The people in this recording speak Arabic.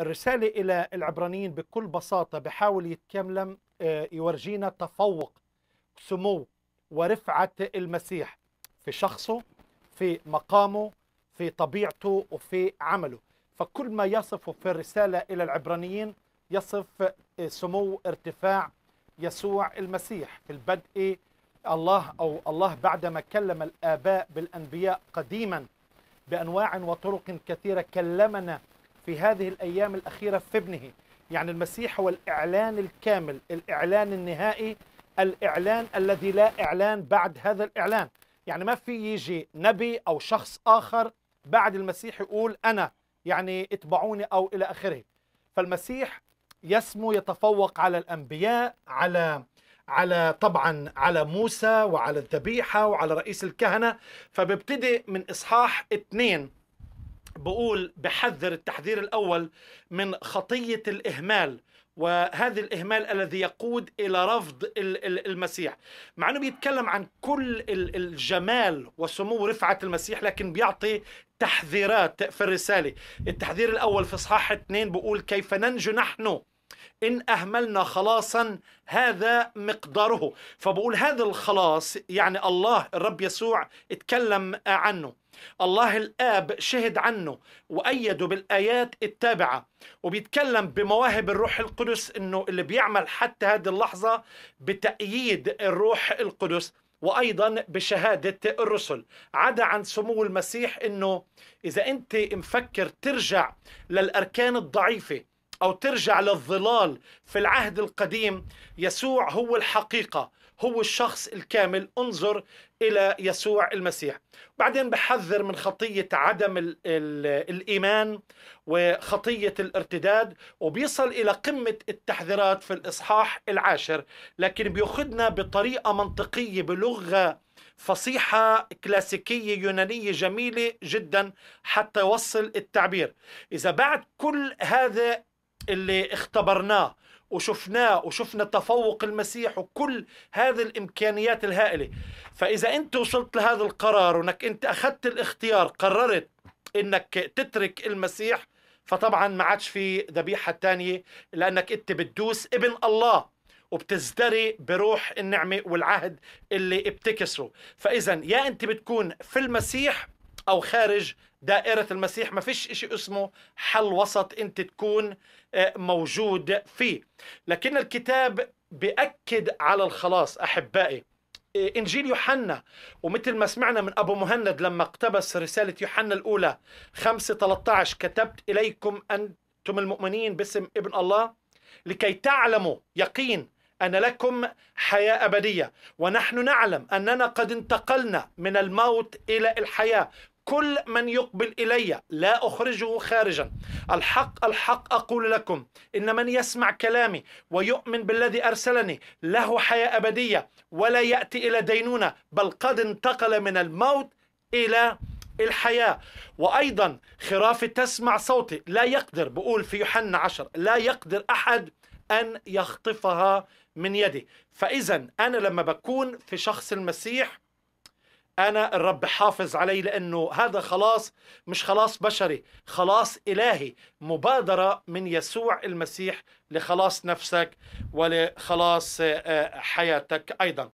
الرسالة إلى العبرانيين بكل بساطة بحاول يتكلم آه، يورجينا تفوق سمو ورفعة المسيح في شخصه في مقامه في طبيعته وفي عمله فكل ما يصفه في الرسالة إلى العبرانيين يصف آه، سمو ارتفاع يسوع المسيح في البدء الله أو الله بعدما كلم الآباء بالأنبياء قديما بأنواع وطرق كثيرة كلمنا في هذه الأيام الأخيرة في ابنه يعني المسيح هو الإعلان الكامل الإعلان النهائي الإعلان الذي لا إعلان بعد هذا الإعلان يعني ما في يجي نبي أو شخص آخر بعد المسيح يقول أنا يعني اتبعوني أو إلى آخره فالمسيح يسمو يتفوق على الأنبياء على على طبعا على موسى وعلى الذبيحة وعلى رئيس الكهنة فبيبتدي من إصحاح اثنين بقول بحذر التحذير الأول من خطية الإهمال وهذا الإهمال الذي يقود إلى رفض المسيح مع أنه بيتكلم عن كل الجمال وسمو رفعة المسيح لكن بيعطي تحذيرات في الرسالة التحذير الأول في إصحاح 2 بقول كيف ننجو نحن إن أهملنا خلاصا هذا مقداره فبقول هذا الخلاص يعني الله الرب يسوع اتكلم عنه الله الآب شهد عنه وأيده بالآيات التابعة وبيتكلم بمواهب الروح القدس أنه اللي بيعمل حتى هذه اللحظة بتأييد الروح القدس وأيضا بشهادة الرسل عدا عن سمو المسيح أنه إذا أنت مفكر ترجع للأركان الضعيفة أو ترجع للظلال في العهد القديم يسوع هو الحقيقة هو الشخص الكامل انظر إلى يسوع المسيح بعدين بحذر من خطية عدم الـ الـ الإيمان وخطية الارتداد وبيصل إلى قمة التحذيرات في الإصحاح العاشر لكن بيأخذنا بطريقة منطقية بلغة فصيحة كلاسيكية يونانية جميلة جدا حتى يوصل التعبير إذا بعد كل هذا اللي اختبرناه وشفناه وشفنا تفوق المسيح وكل هذه الامكانيات الهائله فاذا انت وصلت لهذا القرار وانك انت اخذت الاختيار قررت انك تترك المسيح فطبعا ما عادش في ذبيحه ثانيه لانك انت بتدوس ابن الله وبتزدري بروح النعمة والعهد اللي بتكسره فإذا يا أنت بتكون في المسيح أو خارج دائرة المسيح ما فيش إشي اسمه حل وسط أنت تكون آه، موجود فيه لكن الكتاب بأكد على الخلاص أحبائي آه، انجيل يوحنا ومثل ما سمعنا من ابو مهند لما اقتبس رساله يوحنا الاولى 5 13 كتبت اليكم انتم المؤمنين باسم ابن الله لكي تعلموا يقين أن لكم حياة أبدية ونحن نعلم أننا قد انتقلنا من الموت إلى الحياة كل من يقبل إلي لا أخرجه خارجا الحق الحق أقول لكم إن من يسمع كلامي ويؤمن بالذي أرسلني له حياة أبدية ولا يأتي إلى دينونة بل قد انتقل من الموت إلى الحياة وأيضا خرافة تسمع صوتي لا يقدر بقول في يوحنا عشر لا يقدر أحد أن يخطفها من يده فإذا أنا لما بكون في شخص المسيح أنا الرب حافظ علي لأنه هذا خلاص مش خلاص بشري خلاص إلهي مبادرة من يسوع المسيح لخلاص نفسك ولخلاص آه، آه، حياتك أيضا